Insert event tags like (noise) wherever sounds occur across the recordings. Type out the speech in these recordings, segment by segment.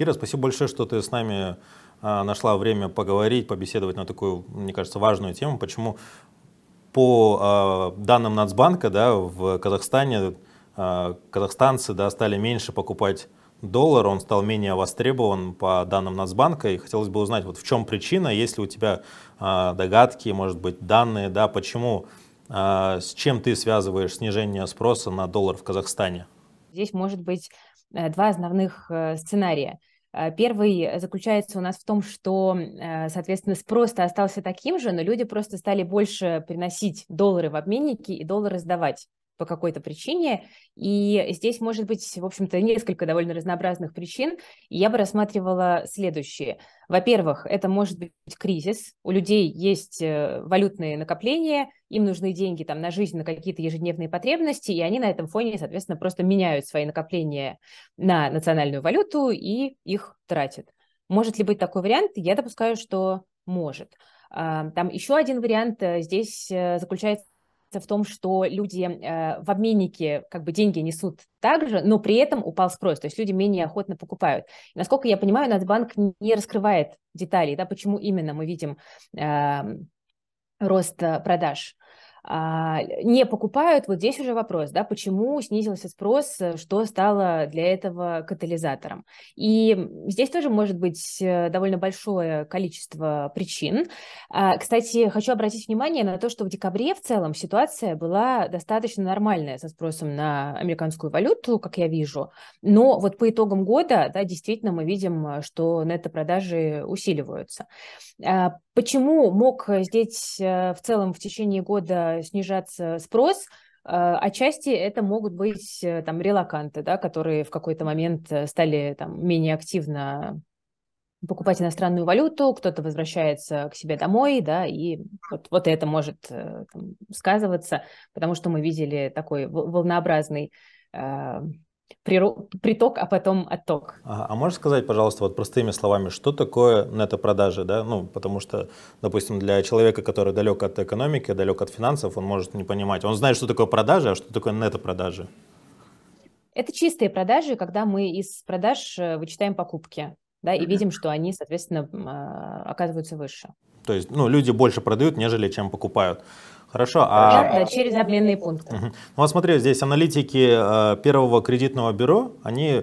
Кира, спасибо большое, что ты с нами а, нашла время поговорить, побеседовать на такую, мне кажется, важную тему. Почему по а, данным Нацбанка да, в Казахстане а, казахстанцы да, стали меньше покупать доллар, он стал менее востребован по данным Нацбанка. И хотелось бы узнать, вот в чем причина, есть ли у тебя догадки, может быть, данные, да, почему, с чем ты связываешь снижение спроса на доллар в Казахстане? Здесь может быть э, два основных э, сценария. А, первый заключается у нас в том, что, э, соответственно, спрос остался таким же, но люди просто стали больше приносить доллары в обменники и доллары сдавать по какой-то причине. И здесь может быть, в общем-то, несколько довольно разнообразных причин. И я бы рассматривала следующие. Во-первых, это может быть кризис. У людей есть э, валютные накопления, им нужны деньги там, на жизнь, на какие-то ежедневные потребности, и они на этом фоне, соответственно, просто меняют свои накопления на национальную валюту и их тратят. Может ли быть такой вариант? Я допускаю, что может. А, там еще один вариант э, здесь э, заключается в том, что люди э, в обменнике как бы деньги несут также, но при этом упал спрос, то есть люди менее охотно покупают. И, насколько я понимаю, Нацбанк не раскрывает деталей, да, почему именно мы видим эм, э, рост продаж. А, не покупают, вот здесь уже вопрос, да, почему снизился спрос, э, что стало для этого катализатором. И здесь тоже может быть э, довольно большое количество причин. А, кстати, хочу обратить внимание на то, что в декабре в целом ситуация была достаточно нормальная со спросом на американскую валюту, как я вижу, но вот по итогам года, да, действительно мы видим, э, что на это продажи усиливаются. А, Почему мог э, здесь э, в целом в течение года снижаться спрос? А, отчасти это могут быть э, там релаканты, да, которые в какой-то момент стали там менее активно покупать иностранную валюту, кто-то возвращается к себе домой, да, и вот, вот это может там, сказываться, потому что мы видели такой волнообразный а, приток, а потом отток. Ага. А можешь сказать, пожалуйста, вот простыми словами, что такое нето-продажи, да? Ну, потому что, допустим, для человека, который далек от экономики, далек от финансов, он может не понимать. Он знает, что такое продажи, а что такое нето-продажи. Это чистые продажи, когда мы из продаж э, вычитаем покупки, да, и видим, что они, соответственно, а, оказываются выше. То есть, ну, люди больше продают, нежели чем покупают. Хорошо. А... Да, через обменные пункты. Угу. Ну, вот а смотри, здесь аналитики э, первого кредитного бюро, они э,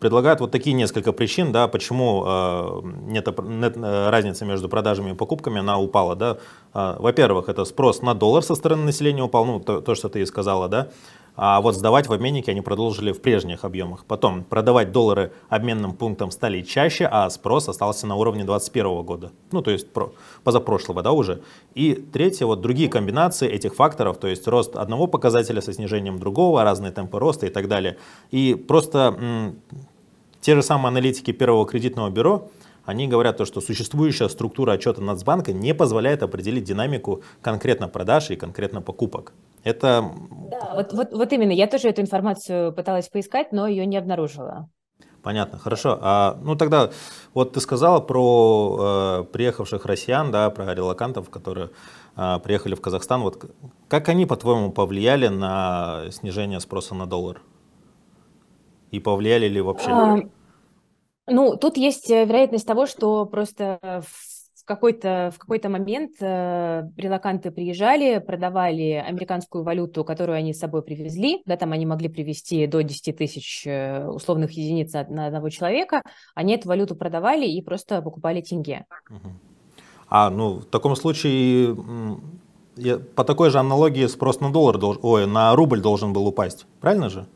предлагают вот такие несколько причин, да, почему э, нет, нет э, разницы между продажами и покупками, она упала, да. Э, во-первых, это спрос на доллар со стороны населения упал, ну, то, то что ты и сказала, да. А вот сдавать в обменнике они продолжили в прежних объемах. Потом продавать доллары обменным пунктом стали чаще, а спрос остался на уровне 2021 года. Ну, то есть про, позапрошлого, да, уже. И третье, вот другие комбинации этих факторов, то есть рост одного показателя со снижением другого, разные темпы роста и так далее. И просто м, те же самые аналитики первого кредитного бюро, они говорят то, что существующая структура отчета Нацбанка не позволяет определить динамику конкретно продаж и конкретно покупок. Это вот, вот, вот именно, я тоже эту информацию пыталась поискать, но ее не обнаружила. Понятно, хорошо. А, ну тогда, вот ты сказала про э, приехавших россиян, да, про релакантов, которые э, приехали в Казахстан. Вот как они, по-твоему, повлияли на снижение спроса на доллар? И повлияли ли вообще? А, ну, тут есть э, вероятность того, что просто какой-то, в какой-то момент э, релаканты приезжали, продавали американскую валюту, которую они с собой привезли, да, там они могли привезти до 10 тысяч э, условных единиц на одного человека, они эту валюту продавали и просто покупали тенге. А, ну, в таком случае я, по такой же аналогии спрос на доллар, ой, на рубль должен был упасть, правильно же?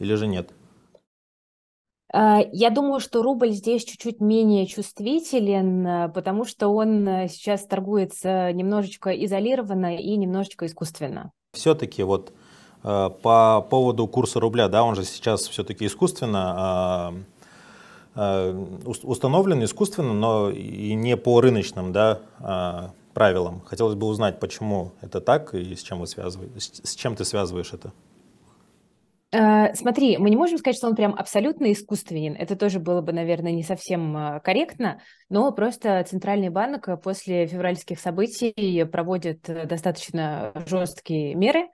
Или же нет? А, я думаю, что рубль здесь чуть-чуть менее чувствителен, э, потому что он э, сейчас торгуется немножечко изолированно и немножечко искусственно. Все-таки вот э, по поводу курса рубля, да, он же сейчас все-таки искусственно установлен искусственно, но и не по рыночным да, правилам. Хотелось бы узнать, почему это так и с чем, вы связываете, с чем ты связываешь это? Э, смотри, мы не можем сказать, что он прям абсолютно искусственен. Это тоже было бы, наверное, не совсем э, корректно, но просто Центральный банк э, после февральских событий проводит достаточно жесткие меры,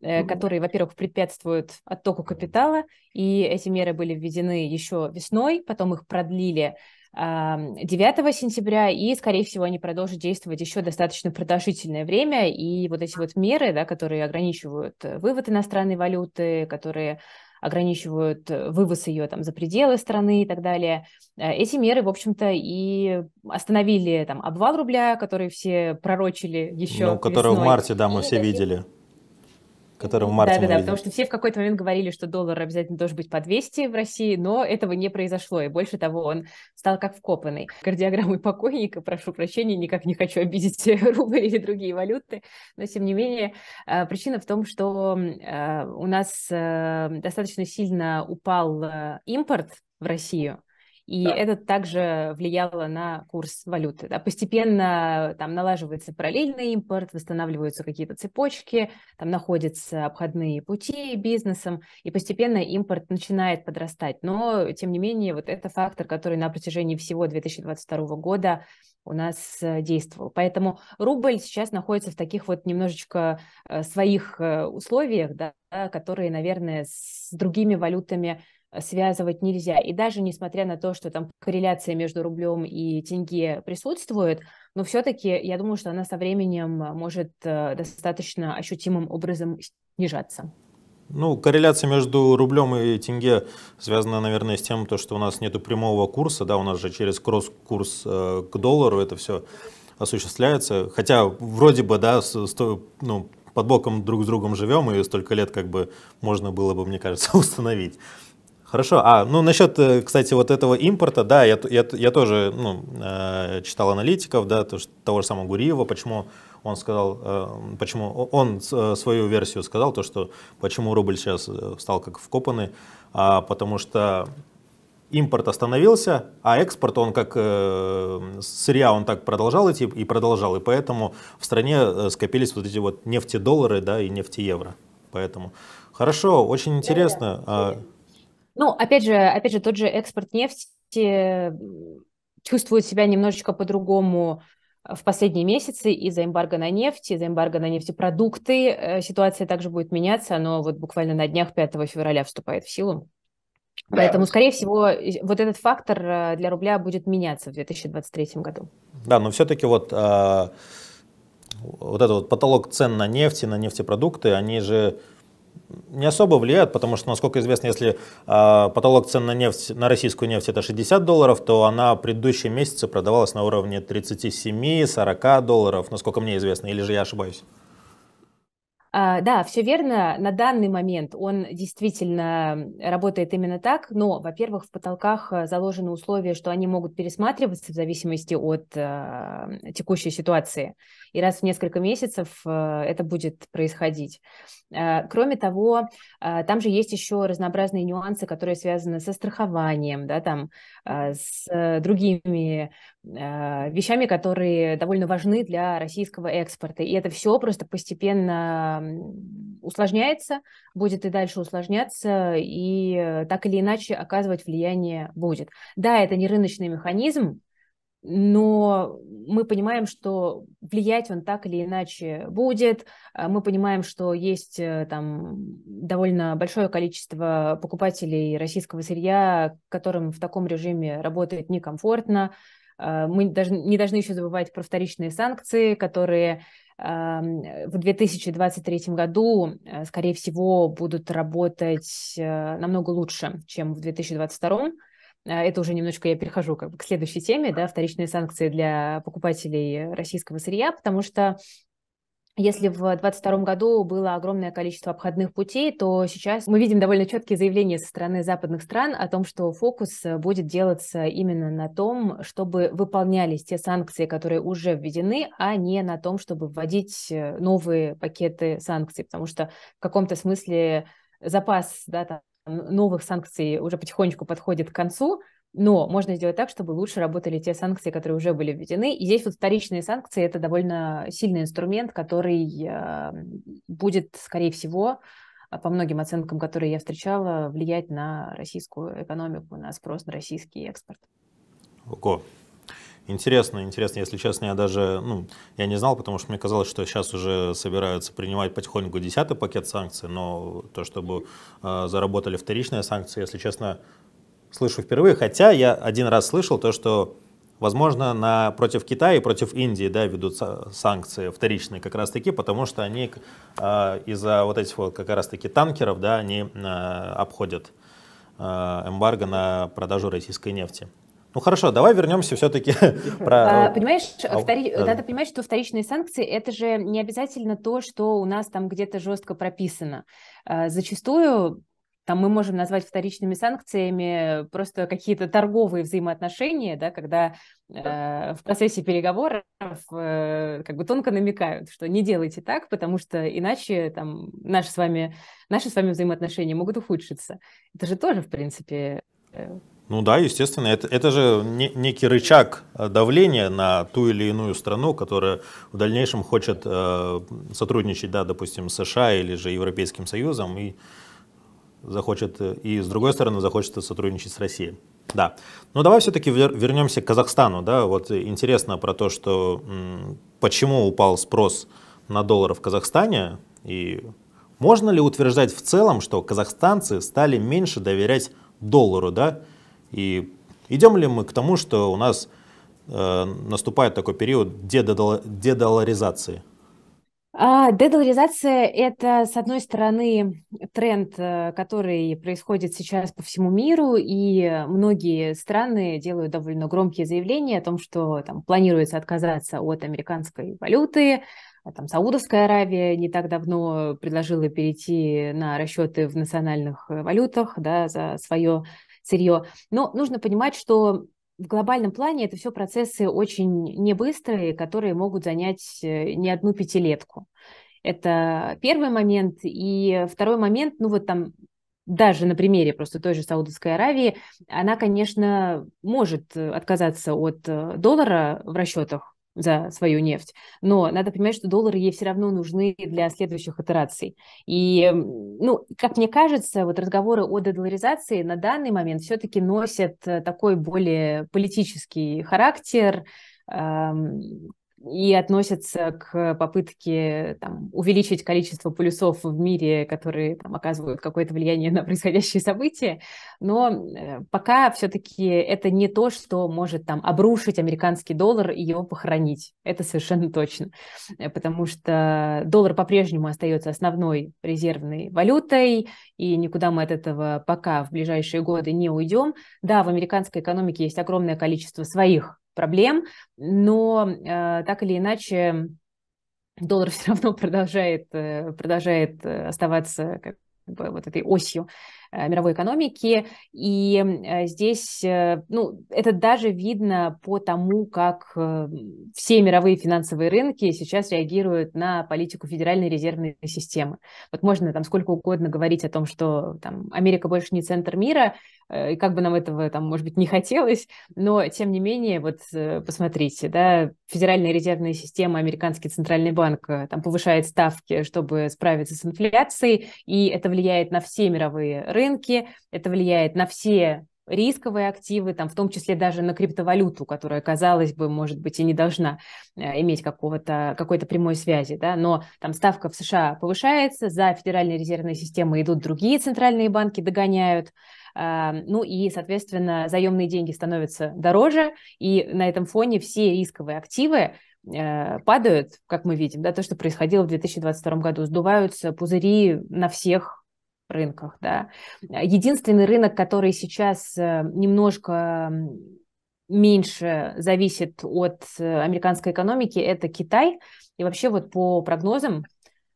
которые, во-первых, препятствуют оттоку капитала, и эти меры были введены еще весной, потом их продлили 9 сентября, и, скорее всего, они продолжат действовать еще достаточно продолжительное время, и вот эти вот меры, да, которые ограничивают э, вывод иностранной валюты, которые ограничивают э, вывоз ее там за пределы страны и так далее. Э, эти меры, в общем-то, и остановили там обвал рубля, который все пророчили ну, еще. Ну, который весной. в марте, да, мы и все видели который в марте Да-да-да, потому что все в какой-то момент говорили, что доллар обязательно должен быть по 200 в России, но этого не произошло, и больше того, он стал как вкопанный. Кардиограммы покойника, прошу прощения, никак не хочу обидеть (laughs) рубль или другие валюты, но тем не менее, э, причина в том, что э, у нас э, достаточно сильно упал импорт в Россию, и да. это также влияло на курс валюты. Да. Постепенно там налаживается параллельный импорт, восстанавливаются какие-то цепочки, там находятся обходные пути бизнесом, и постепенно импорт начинает подрастать. Но, тем не менее, вот это фактор, который на протяжении всего 2022 года у нас э, действовал. Поэтому рубль сейчас находится в таких вот немножечко э, своих э, условиях, да, которые, наверное, с другими валютами связывать нельзя. И даже несмотря на то, что там корреляция между рублем и тенге присутствует, но все-таки я думаю, что она со временем может э, достаточно ощутимым образом снижаться. Ну, корреляция между рублем и тенге связана, наверное, с тем, то, что у нас нет прямого курса, да, у нас же через кросс-курс э, к доллару это все осуществляется. Хотя вроде бы, да, сто, ну, под боком друг с другом живем, и столько лет как бы можно было бы, мне кажется, (laughs) установить. Хорошо. А, ну, насчет, э, кстати, вот этого импорта, да, я, я, я тоже ну, э, читал аналитиков, да, то, что, того же самого Гуриева, почему он сказал, э, почему он э, свою версию сказал, то, что почему рубль сейчас э, стал как вкопанный, а, потому что импорт остановился, а экспорт, он как э, сырья, он так продолжал идти и продолжал, и поэтому в стране скопились вот эти вот нефтедоллары, да, и нефтеевро, поэтому. Хорошо, очень интересно. Да, да. А, ну, опять же, опять же, тот же экспорт нефти чувствует себя немножечко по-другому э, в последние месяцы из-за эмбарго на нефть, из-за эмбарго на нефтепродукты. Э, ситуация также будет меняться, но вот буквально на днях 5 февраля вступает в силу. Да. Поэтому, скорее всего, вот этот фактор э, для рубля будет меняться в 2023 году. Да, но все-таки вот, вот этот вот потолок цен на нефть и на нефтепродукты, они же не особо влияют, потому что, насколько известно, если э, потолок цен на нефть, на российскую нефть это 60 долларов, то она в предыдущие месяцы продавалась на уровне 37-40 долларов, насколько мне известно, или же я ошибаюсь? А, да, все верно. На данный момент он действительно работает именно так, но, во-первых, в потолках э, заложены условия, что они могут пересматриваться в зависимости от э, текущей ситуации. И раз в несколько месяцев э, это будет происходить. Э, кроме того, э, там же есть еще разнообразные нюансы, которые связаны со страхованием, да, там, э, с другими э, вещами, которые довольно важны для российского экспорта. И это все просто постепенно усложняется, будет и дальше усложняться, и э, так или иначе оказывать влияние будет. Да, это не рыночный механизм, но мы понимаем, что влиять он так или иначе будет, а мы понимаем, что есть э, там довольно большое количество покупателей российского сырья, которым в таком режиме работает некомфортно, а мы даже, не должны еще забывать про вторичные санкции, которые Э, в 2023 году, э, скорее всего, будут работать э, намного лучше, чем в 2022. Это уже немножечко я перехожу как бы, к следующей теме, да, вторичные санкции для покупателей российского сырья, потому что если в 2022 году было огромное количество обходных путей, то сейчас мы видим довольно четкие заявления со стороны западных стран о том, что фокус э, будет делаться именно на том, чтобы выполнялись те санкции, которые уже введены, а не на том, чтобы вводить э, новые пакеты санкций, потому что в каком-то смысле запас да, там, новых санкций уже потихонечку подходит к концу, но можно сделать так, чтобы лучше работали те санкции, которые уже были введены. И здесь вот вторичные санкции – это довольно сильный инструмент, который а, будет, скорее всего, а, по многим оценкам, которые я встречала, влиять на российскую экономику, на спрос на российский экспорт. Ого. Интересно, интересно. Если честно, я даже, ну, я не знал, потому что мне казалось, что сейчас уже собираются принимать потихоньку десятый пакет санкций, но то, чтобы э, заработали вторичные санкции, если честно, слышу впервые, хотя я один раз слышал то, что, возможно, на, против Китая и против Индии да, ведут санкции вторичные как раз-таки, потому что они э, из-за вот этих вот как раз-таки танкеров, да, они э, обходят э, эмбарго на продажу российской нефти. Ну хорошо, давай вернемся все-таки (laughs) про... Понимаешь, надо понимать, что вторичные санкции – это же не обязательно то, что у нас там где-то жестко прописано. Зачастую там мы можем назвать вторичными санкциями просто какие-то торговые взаимоотношения, да, когда э, в процессе переговоров э, как бы тонко намекают, что не делайте так, потому что иначе там наши с вами, наши с вами взаимоотношения могут ухудшиться. Это же тоже, в принципе... Э... Ну да, естественно, это, это же не, некий рычаг э, давления на ту или иную страну, которая в дальнейшем хочет э, сотрудничать, да, допустим, с США или же Европейским Союзом, и захочет, э, и с другой стороны захочет сотрудничать с Россией. Да. Но давай все-таки вернемся к Казахстану. Да? Вот интересно про то, что почему упал спрос на доллар в Казахстане, и можно ли утверждать в целом, что казахстанцы стали меньше доверять доллару, да? И идем ли мы к тому, что у нас э, наступает такой период дедоларизации? А, дедоларизация – это, с одной стороны, тренд, э, который происходит сейчас по всему миру, и многие страны делают довольно громкие заявления о том, что там, планируется отказаться от американской валюты, а там Саудовская Аравия не так давно предложила перейти на расчеты в национальных э, валютах да, за свое сырье. Но нужно понимать, что в глобальном плане это все процессы очень небыстрые, которые могут занять э, не одну пятилетку. Это первый момент. И второй момент, ну вот там даже на примере просто той же Саудовской Аравии, она, конечно, может отказаться от э, доллара в расчетах, за свою нефть. Но надо понимать, что доллары ей все равно нужны для следующих итераций. И, ну, как мне кажется, вот разговоры о дедоларизации на данный момент все-таки носят э, такой более политический характер, и относятся к попытке там, увеличить количество полюсов в мире, которые там, оказывают какое-то влияние на происходящие события. Но э, пока все-таки это не то, что может там, обрушить американский доллар и его похоронить. Это совершенно точно. Э, потому что доллар по-прежнему остается основной резервной валютой, и никуда мы от этого пока в ближайшие годы не уйдем. Да, в американской экономике есть огромное количество своих проблем, но э, так или иначе доллар (laughs) все равно продолжает, э, продолжает э, оставаться как бы вот этой осью Э, мировой экономики. И э, здесь, э, ну, это даже видно по тому, как все мировые финансовые рынки сейчас реагируют на политику Федеральной резервной системы. Вот можно там сколько угодно говорить о том, что там Америка больше не центр мира, и как бы нам этого там, может быть, не хотелось, но тем не менее, вот посмотрите, да, Федеральная резервная система, американский центральный банк там повышает ставки, чтобы справиться с инфляцией, и это влияет на все мировые рынки, рынке, это влияет на все рисковые активы, там, в том числе даже на криптовалюту, которая, казалось бы, может быть, и не должна э, иметь какого-то, какой-то прямой связи, да, но там ставка в США повышается, за Федеральной резервной системой идут другие центральные банки, догоняют, э, ну и, соответственно, заемные деньги становятся дороже, и на этом фоне все рисковые активы э, падают, как мы видим, да, то, что происходило в 2022 году, сдуваются пузыри на всех рынках. Да. Единственный рынок, который сейчас э, немножко меньше зависит от э, американской экономики, это Китай. И вообще вот по прогнозам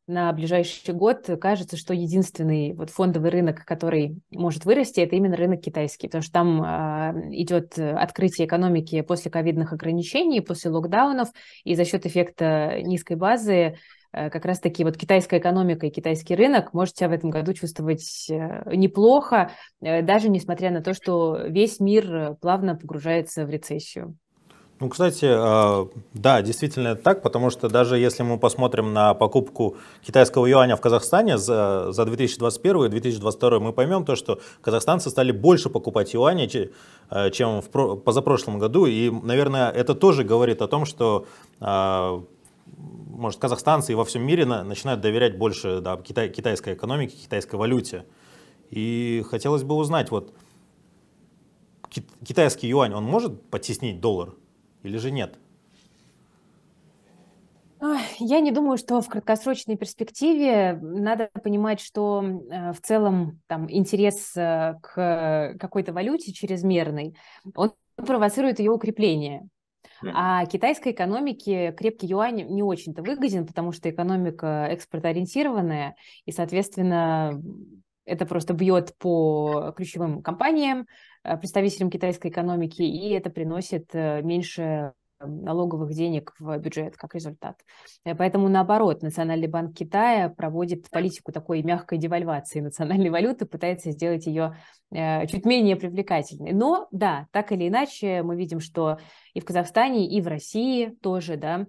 на ближайший год кажется, что единственный вот фондовый рынок, который может вырасти, это именно рынок китайский, потому что там э, идет открытие экономики после ковидных ограничений, после локдаунов, и за счет эффекта низкой базы Э, как раз-таки вот китайская экономика и китайский рынок можете в этом году чувствовать э, неплохо, э, даже несмотря на то, что весь мир плавно погружается в рецессию. Ну, кстати, а, да, действительно так, потому что даже если мы посмотрим на покупку китайского юаня в Казахстане за, за 2021 и 2022, мы поймем то, что казахстанцы стали больше покупать юани, чем в позапрошлом году, и, наверное, это тоже говорит о том, что а, может, казахстанцы и во всем мире на, начинают доверять больше да, китай, китайской экономике, китайской валюте. И хотелось бы узнать, вот китайский юань, он может потеснить доллар или же нет? Я не думаю, что в краткосрочной перспективе надо понимать, что э, в целом там, интерес э, к какой-то валюте чрезмерный, он провоцирует ее укрепление. А китайской экономике крепкий юань не очень-то выгоден, потому что экономика экспортоориентированная, и, соответственно, это просто бьет по ключевым компаниям, э, представителям китайской экономики, и это приносит э, меньше налоговых денег в бюджет как результат. Э, поэтому наоборот, Национальный банк Китая проводит политику такой мягкой девальвации национальной (laughs) валюты, пытается сделать ее э, чуть менее привлекательной. Но да, так или иначе, мы видим, что и в Казахстане, и в России тоже, да,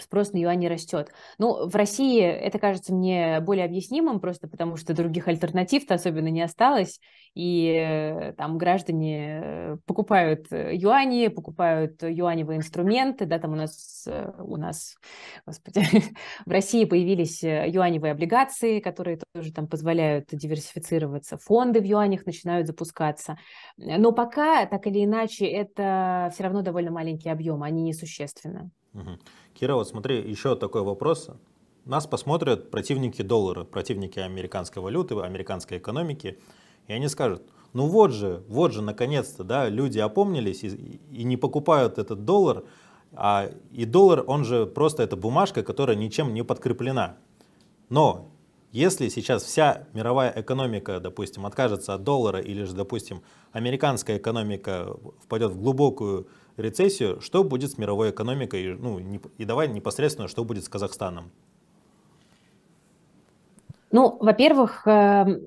спрос на юани растет. Ну, в России это кажется мне более объяснимым, просто потому что других альтернатив-то особенно не осталось, и э, там граждане э, покупают э, юани, покупают юаневые инструменты, да, там у нас, у нас, господи, (laughs) в России появились юаневые облигации, которые тоже там позволяют диверсифицироваться, фонды в юанях начинают запускаться, но пока, так или иначе, это все равно довольно маленький объем, они несущественны. Угу. Кира, вот смотри, еще такой вопрос. Нас посмотрят противники доллара, противники американской валюты, американской экономики, и они скажут, ну вот же, вот же, наконец-то, да, люди опомнились и, и не покупают этот доллар, а, и доллар, он же просто это бумажка, которая ничем не подкреплена. Но если сейчас вся мировая экономика, допустим, откажется от доллара или же, допустим, американская экономика впадет в глубокую рецессию, что будет с мировой экономикой? Ну, не, и давай непосредственно, что будет с Казахстаном? Ну, во-первых, эм,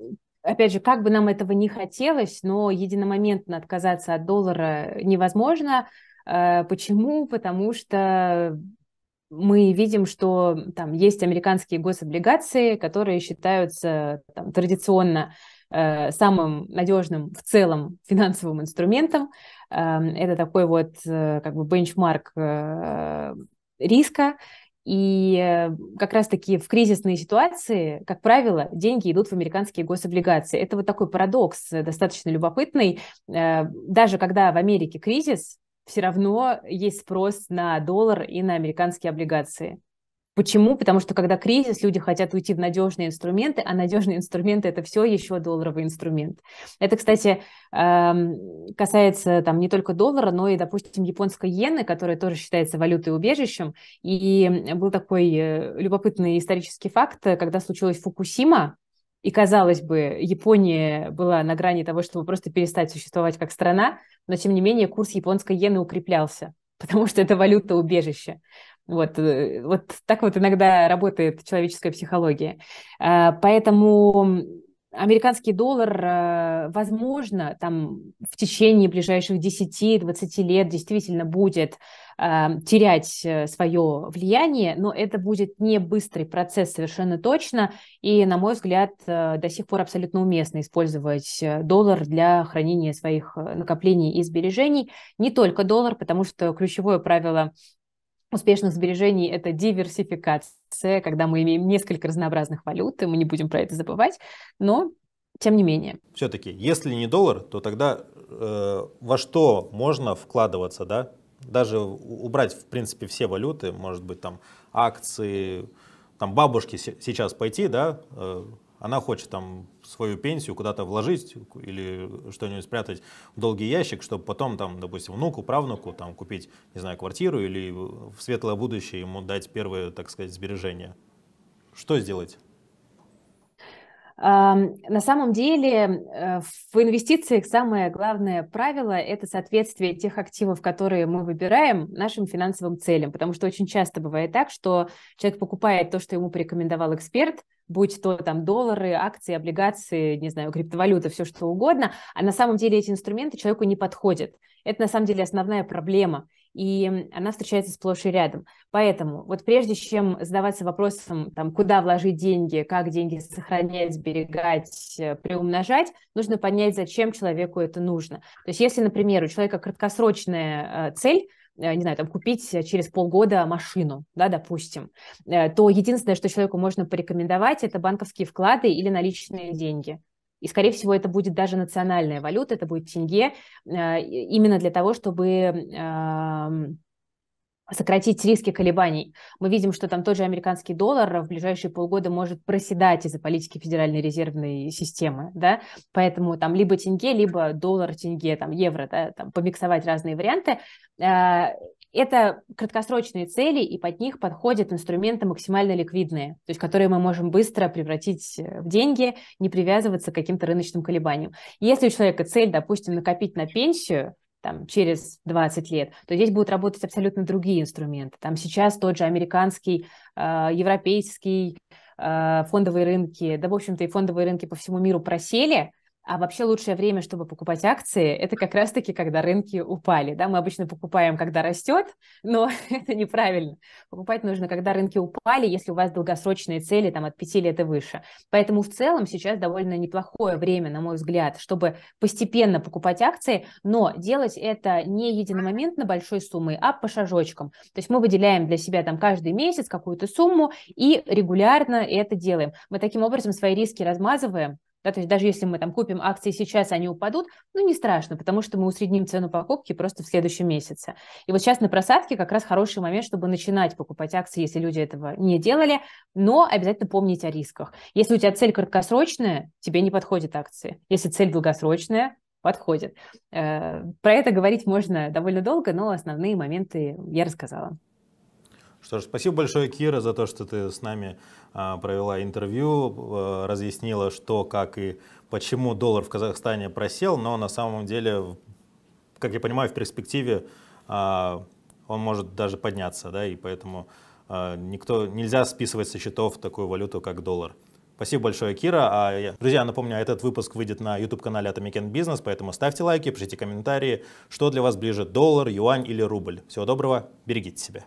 опять же, как бы нам этого не хотелось, но единомоментно отказаться от доллара невозможно. Э, почему? Потому что мы видим, что там есть американские гособлигации, которые считаются там, традиционно э, самым надежным в целом финансовым инструментом. Э, это такой вот э, как бы бенчмарк э, риска. И э, как раз-таки в кризисные ситуации, как правило, деньги идут в американские гособлигации. Это вот такой парадокс, э, достаточно любопытный. Э, даже когда в Америке кризис, все равно есть спрос на доллар и на американские облигации. Почему? Потому что когда кризис, люди хотят уйти в надежные инструменты, а надежные инструменты это все еще долларовый инструмент. Это, кстати, эм, касается там не только доллара, но и, допустим, японской иены, которая тоже считается валютой убежищем. И был такой э, любопытный исторический факт, когда случилось Фукусима, и казалось бы, Япония была на грани того, чтобы просто перестать существовать как страна, но тем не менее курс японской иены укреплялся, (laughs) потому что это валюта убежища. Вот, э, вот так вот иногда работает человеческая психология. А, поэтому американский доллар, э, возможно, там в течение ближайших 10-20 лет действительно будет э, терять э, свое влияние, но это будет не быстрый процесс совершенно точно, и, на мой взгляд, до сих пор абсолютно уместно использовать доллар для хранения своих накоплений и сбережений, не только доллар, потому что ключевое правило успешных сбережений – это диверсификация конце, когда мы имеем несколько разнообразных валют, и мы не будем про это забывать, но тем не менее. Все-таки, если не доллар, то тогда э, во что можно вкладываться, да? Даже убрать, в принципе, все валюты, может быть, там акции, там бабушки сейчас пойти, да, э, она хочет там свою пенсию куда-то вложить или что-нибудь спрятать в долгий ящик, чтобы потом там, допустим, внуку, правнуку там купить, не знаю, квартиру или в светлое будущее ему дать первые, так сказать, сбережения. Что сделать? На самом деле э, в инвестициях самое главное правило – это соответствие тех активов, которые мы выбираем, нашим финансовым целям, потому что очень часто бывает так, что человек покупает то, что ему порекомендовал эксперт, будь то там доллары, акции, облигации, не знаю, криптовалюта, все что угодно, а на самом деле эти инструменты человеку не подходят. Это на самом деле основная проблема – и она встречается сплошь и рядом. Поэтому вот прежде чем задаваться вопросом, там, куда вложить деньги, как деньги сохранять, сберегать, э, приумножать, нужно понять, зачем человеку это нужно. То есть если, например, у человека краткосрочная э, цель, э, не знаю, там, купить через полгода машину, да, допустим, то единственное, что человеку можно порекомендовать, это банковские вклады или наличные деньги. И, скорее всего, это будет даже национальная валюта, это будет тенге, э, именно для того, чтобы эм, сократить риски колебаний. Мы видим, что там тот же американский доллар в ближайшие полгода может проседать из-за политики Федеральной резервной системы, да, поэтому там либо тенге, либо доллар, тенге, там евро, да, там помиксовать разные варианты. Э, это краткосрочные цели, и под них подходят инструменты максимально ликвидные, то есть которые мы можем быстро превратить э, в деньги, не привязываться к каким-то рыночным колебаниям. Если у человека цель, допустим, накопить на пенсию, там, через 20 лет, то здесь будут работать абсолютно другие инструменты. Там сейчас тот же американский, э, европейский, э, фондовые рынки, да, в общем-то, и фондовые рынки по всему миру просели, а вообще лучшее время, чтобы покупать акции, это как раз-таки, когда рынки упали. Да? Мы обычно покупаем, когда растет, но (laughs) это неправильно. Покупать нужно, когда рынки упали, если у вас долгосрочные цели там, от 5 лет и выше. Поэтому в целом сейчас довольно неплохое время, на мой взгляд, чтобы постепенно покупать акции, но делать это не единомоментно большой суммы, а по шажочкам. То есть мы выделяем для себя там каждый месяц какую-то сумму и регулярно это делаем. Мы таким образом свои риски размазываем, да, то есть даже если мы там купим акции сейчас, они упадут, ну не страшно, потому что мы усредним цену покупки просто в следующем месяце. И вот сейчас на просадке как раз хороший момент, чтобы начинать покупать акции, если люди этого не делали, но обязательно помнить о рисках. Если у тебя цель краткосрочная, тебе не подходят акции. Если цель долгосрочная, подходит. Э, про это говорить можно довольно долго, но основные моменты я рассказала. Что ж, спасибо большое, Кира, за то, что ты с нами а, провела интервью, э, разъяснила, что, как и почему доллар в Казахстане просел, но на самом деле, как я понимаю, в перспективе а, он может даже подняться, да, и поэтому а, никто, нельзя списывать со счетов такую валюту, как доллар. Спасибо большое, Кира. А я, друзья, напомню, этот выпуск выйдет на YouTube-канале Atomic End Business, поэтому ставьте лайки, пишите комментарии, что для вас ближе, доллар, юань или рубль. Всего доброго, берегите себя.